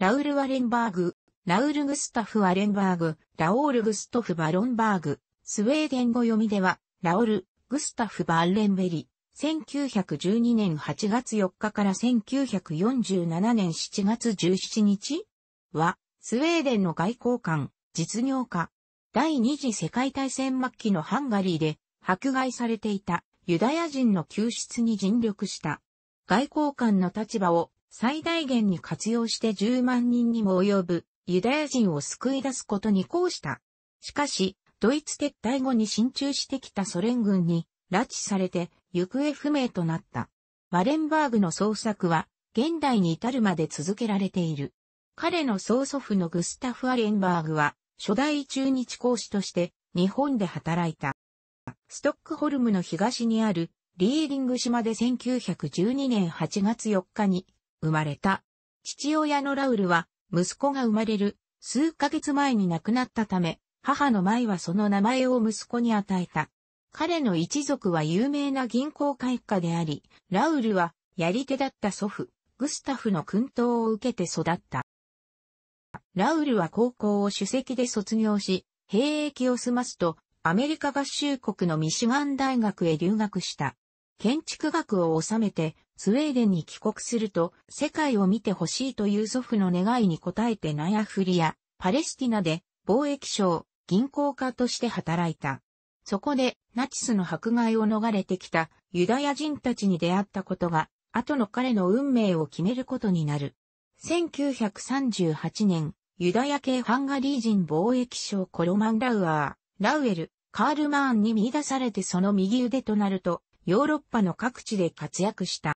ラウル・ワレンバーグ、ラウル・グスタフ・ワレンバーグ、ラオール・グストフ・バロンバーグ、スウェーデン語読みでは、ラオル、グスタフ・バーレンベリ、1912年8月4日から1947年7月17日は、スウェーデンの外交官、実業家。第二次世界大戦末期のハンガリーで迫害されていたユダヤ人の救出に尽力した。外交官の立場を最大限に活用して10万人にも及ぶユダヤ人を救い出すことに抗した。しかし、ドイツ撤退後に進駐してきたソ連軍に拉致されて行方不明となった。バレンバーグの捜索は現代に至るまで続けられている。彼の曽祖父のグスタフ・アレンバーグは初代中日講師として日本で働いた。ストックホルムの東にあるリーリング島で1912年8月4日に生まれた。父親のラウルは、息子が生まれる、数ヶ月前に亡くなったため、母の舞はその名前を息子に与えた。彼の一族は有名な銀行会一家であり、ラウルは、やり手だった祖父、グスタフの訓導を受けて育った。ラウルは高校を首席で卒業し、兵役を済ますと、アメリカ合衆国のミシガン大学へ留学した。建築学を収めて、スウェーデンに帰国すると、世界を見てほしいという祖父の願いに応えてナヤフリや、パレスティナで、貿易商、銀行家として働いた。そこで、ナチスの迫害を逃れてきた、ユダヤ人たちに出会ったことが、後の彼の運命を決めることになる。1938年、ユダヤ系ハンガリー人貿易商コロマン・ラウアー、ラウエル、カール・マーンに見出されてその右腕となると、ヨーロッパの各地で活躍した。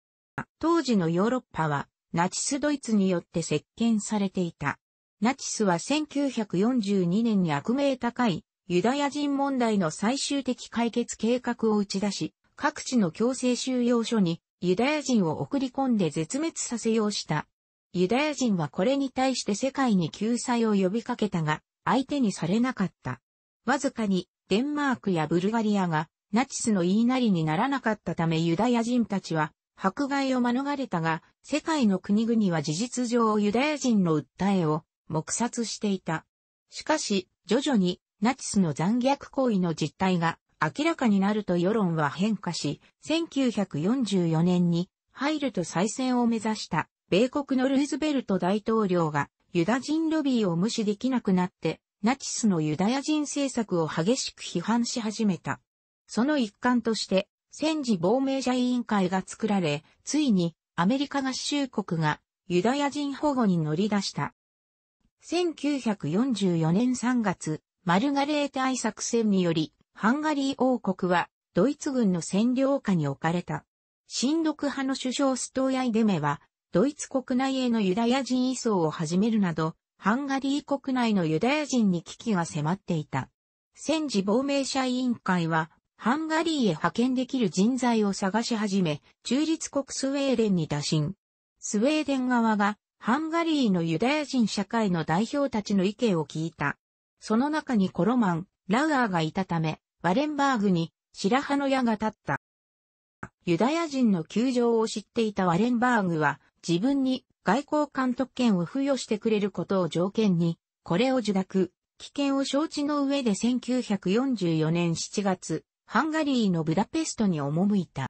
当時のヨーロッパはナチスドイツによって席巻されていた。ナチスは1942年に悪名高いユダヤ人問題の最終的解決計画を打ち出し、各地の強制収容所にユダヤ人を送り込んで絶滅させようした。ユダヤ人はこれに対して世界に救済を呼びかけたが、相手にされなかった。わずかにデンマークやブルガリアがナチスの言いなりにならなかったためユダヤ人たちは迫害を免れたが、世界の国々は事実上ユダヤ人の訴えを黙殺していた。しかし、徐々にナチスの残虐行為の実態が明らかになると世論は変化し、1944年に入ると再選を目指した米国のルーズベルト大統領がユダ人ロビーを無視できなくなって、ナチスのユダヤ人政策を激しく批判し始めた。その一環として、戦時亡命者委員会が作られ、ついにアメリカ合衆国がユダヤ人保護に乗り出した。1944年3月、マルガレート愛作戦により、ハンガリー王国はドイツ軍の占領下に置かれた。新独派の首相ストーヤイデメは、ドイツ国内へのユダヤ人移送を始めるなど、ハンガリー国内のユダヤ人に危機が迫っていた。戦時亡命者委員会は、ハンガリーへ派遣できる人材を探し始め、中立国スウェーデンに打診。スウェーデン側が、ハンガリーのユダヤ人社会の代表たちの意見を聞いた。その中にコロマン、ラウアーがいたため、ワレンバーグに白羽の矢が立った。ユダヤ人の窮状を知っていたワレンバーグは、自分に外交監督権を付与してくれることを条件に、これを受諾、危険を承知の上で1944年7月、ハンガリーのブダペストに赴いた。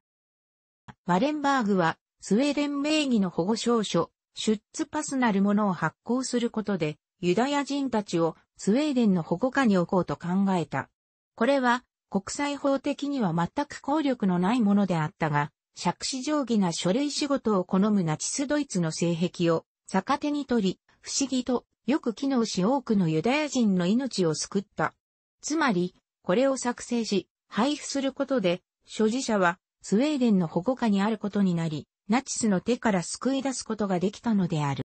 ワレンバーグは、スウェーデン名義の保護証書、シュッツパスなるものを発行することで、ユダヤ人たちをスウェーデンの保護下に置こうと考えた。これは、国際法的には全く効力のないものであったが、借子定規な書類仕事を好むナチスドイツの性癖を逆手に取り、不思議とよく機能し多くのユダヤ人の命を救った。つまり、これを作成し、配布することで、所持者はスウェーデンの保護下にあることになり、ナチスの手から救い出すことができたのである。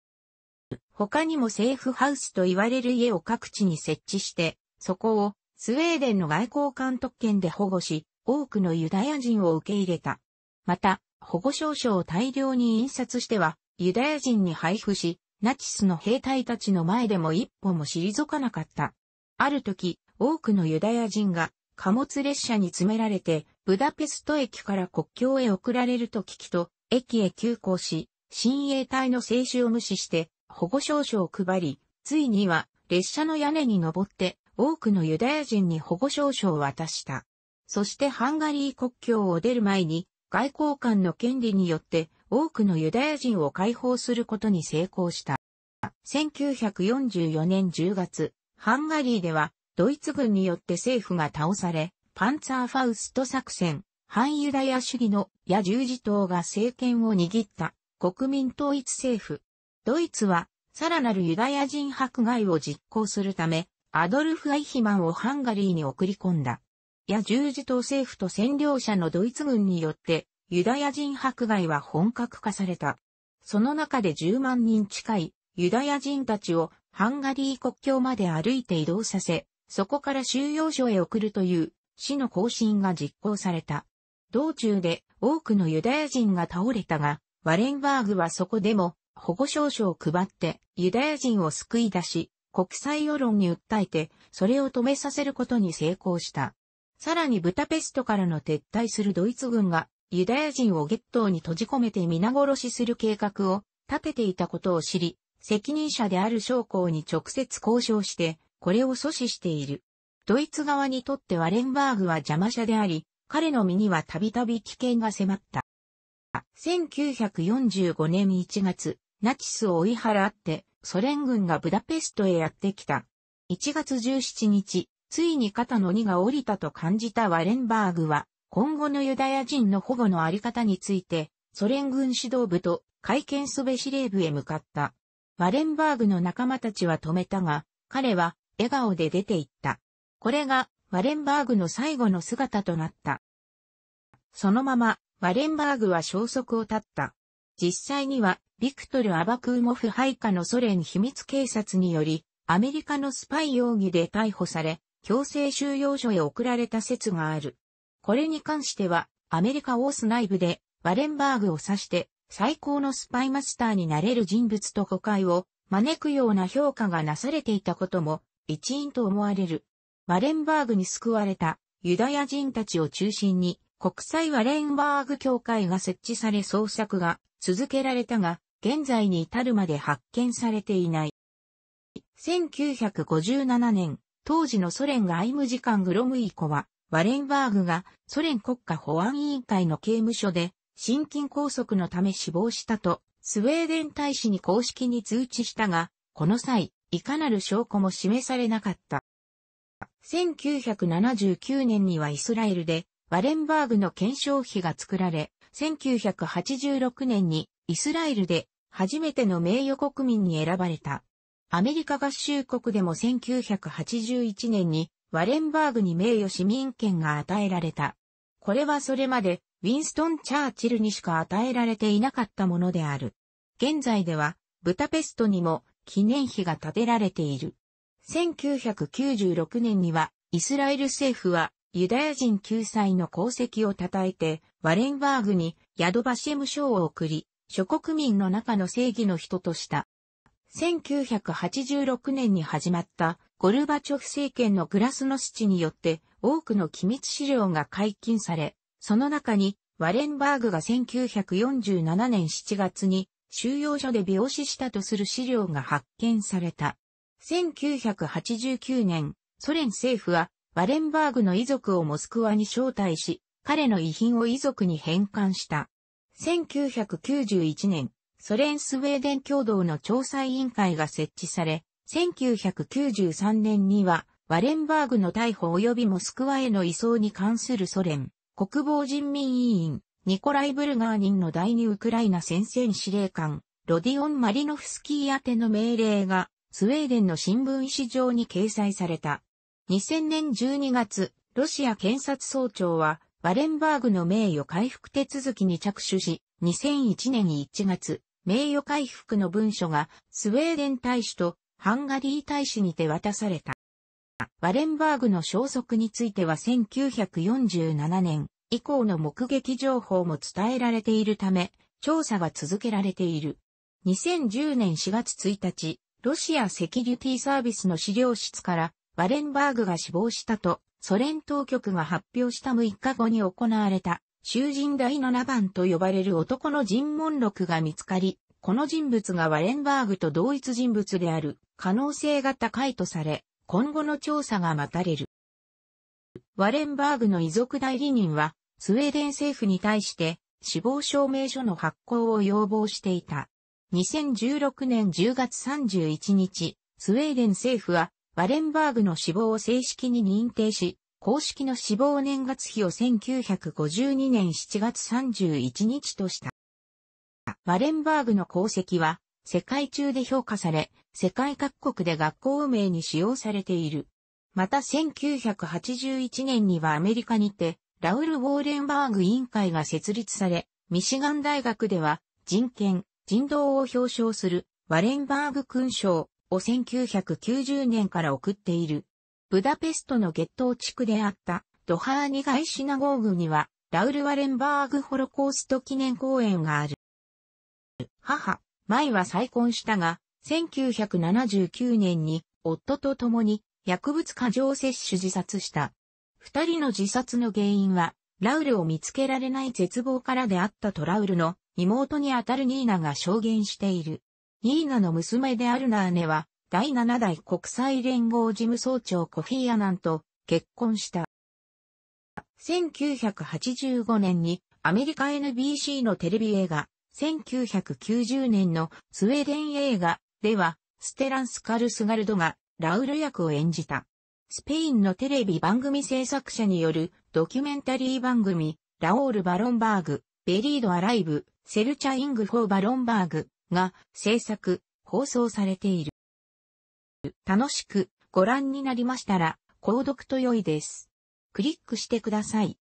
他にもセーフハウスと言われる家を各地に設置して、そこをスウェーデンの外交官特権で保護し、多くのユダヤ人を受け入れた。また、保護証書を大量に印刷しては、ユダヤ人に配布し、ナチスの兵隊たちの前でも一歩も退かなかった。ある時、多くのユダヤ人が貨物列車に詰められて、ブダペスト駅から国境へ送られると聞きと、駅へ急行し、親衛隊の静止を無視して、保護証書を配り、ついには列車の屋根に登って多くのユダヤ人に保護証書を渡した。そしてハンガリー国境を出る前に外交官の権利によって多くのユダヤ人を解放することに成功した。1944年10月、ハンガリーではドイツ軍によって政府が倒され、パンツァーファウスト作戦、反ユダヤ主義の野十字党が政権を握った国民統一政府。ドイツはさらなるユダヤ人迫害を実行するため、アドルフ・アイヒマンをハンガリーに送り込んだ。野十字党政府と占領者のドイツ軍によって、ユダヤ人迫害は本格化された。その中で10万人近いユダヤ人たちをハンガリー国境まで歩いて移動させ、そこから収容所へ送るという死の更新が実行された。道中で多くのユダヤ人が倒れたが、ワレンバーグはそこでも保護証書を配ってユダヤ人を救い出し、国際世論に訴えて、それを止めさせることに成功した。さらにブタペストからの撤退するドイツ軍が、ユダヤ人をゲットーに閉じ込めて皆殺しする計画を立てていたことを知り、責任者である将校に直接交渉して、これを阻止している。ドイツ側にとってワレンバーグは邪魔者であり、彼の身にはたびたび危険が迫った。1945年1月、ナチスを追い払って、ソ連軍がブダペストへやってきた。1月17日、ついに肩の荷が下りたと感じたワレンバーグは、今後のユダヤ人の保護のあり方について、ソ連軍指導部と会見すべ司令部へ向かった。ワレンバーグの仲間たちは止めたが、彼は笑顔で出て行った。これが、ワレンバーグの最後の姿となった。そのまま、ワレンバーグは消息を絶った。実際には、ビクトル・アバクーモフ配下のソ連秘密警察により、アメリカのスパイ容疑で逮捕され、強制収容所へ送られた説がある。これに関しては、アメリカオース内部で、ワレンバーグを指して、最高のスパイマスターになれる人物と誤解を招くような評価がなされていたことも一員と思われる。ワレンバーグに救われたユダヤ人たちを中心に国際ワレンバーグ協会が設置され捜索が続けられたが、現在に至るまで発見されていない。1957年、当時のソ連外務次官グロムイコは、ワレンバーグがソ連国家保安委員会の刑務所で、心筋梗塞のため死亡したと、スウェーデン大使に公式に通知したが、この際、いかなる証拠も示されなかった。1979年にはイスラエルでワレンバーグの検証費が作られ、1986年にイスラエルで初めての名誉国民に選ばれた。アメリカ合衆国でも1981年にワレンバーグに名誉市民権が与えられた。これはそれまでウィンストン・チャーチルにしか与えられていなかったものである。現在ではブタペストにも記念碑が建てられている。1996年には、イスラエル政府は、ユダヤ人救済の功績を称えて、ワレンバーグにヤドバシエム賞を送り、諸国民の中の正義の人とした。1986年に始まったゴルバチョフ政権のグラスノスチによって多くの機密資料が解禁され、その中にワレンバーグが1947年7月に収容所で病死したとする資料が発見された。1989年、ソ連政府は、ワレンバーグの遺族をモスクワに招待し、彼の遺品を遺族に返還した。1991年、ソ連スウェーデン共同の調査委員会が設置され、1993年には、ワレンバーグの逮捕及びモスクワへの移送に関するソ連、国防人民委員、ニコライ・ブルガーニンの第二ウクライナ戦線司令官、ロディオン・マリノフスキー宛ての命令が、スウェーデンの新聞紙上に掲載された。2000年12月、ロシア検察総長は、バレンバーグの名誉回復手続きに着手し、2001年1月、名誉回復の文書が、スウェーデン大使とハンガリー大使にて渡された。バレンバーグの消息については1947年、以降の目撃情報も伝えられているため、調査が続けられている。2010年4月1日、ロシアセキュリティサービスの資料室からバレンバーグが死亡したとソ連当局が発表した6日後に行われた囚人第7番と呼ばれる男の尋問録が見つかり、この人物がバレンバーグと同一人物である可能性が高いとされ、今後の調査が待たれる。ワレンバーグの遺族代理人は、スウェーデン政府に対して、死亡証明書の発行を要望していた。2016年10月31日、スウェーデン政府は、ワレンバーグの死亡を正式に認定し、公式の死亡年月日を1952年7月31日とした。ワレンバーグの功績は、世界中で評価され、世界各国で学校名に使用されている。また1981年にはアメリカにて、ラウル・ウォーレンバーグ委員会が設立され、ミシガン大学では、人権、人道を表彰する、ワレンバーグ勲章を1990年から送っている。ブダペストの月頭地区であった、ドハーニガイシナゴーグには、ラウル・ワレンバーグホロコースト記念公園がある。母、マイは再婚したが、1979年に夫と共に薬物過剰摂取自殺した。二人の自殺の原因は、ラウルを見つけられない絶望からであったトラウルの妹にあたるニーナが証言している。ニーナの娘であるナーネは、第七代国際連合事務総長コフィアナンと結婚した。1985年にアメリカ NBC のテレビ映画、1990年のスウェーデン映画では、ステランス・カルスガルドがラウル役を演じた。スペインのテレビ番組制作者によるドキュメンタリー番組、ラオール・バロンバーグ、ベリード・アライブ、セルチャイング・フォー・バロンバーグが制作、放送されている。楽しくご覧になりましたら、購読と良いです。クリックしてください。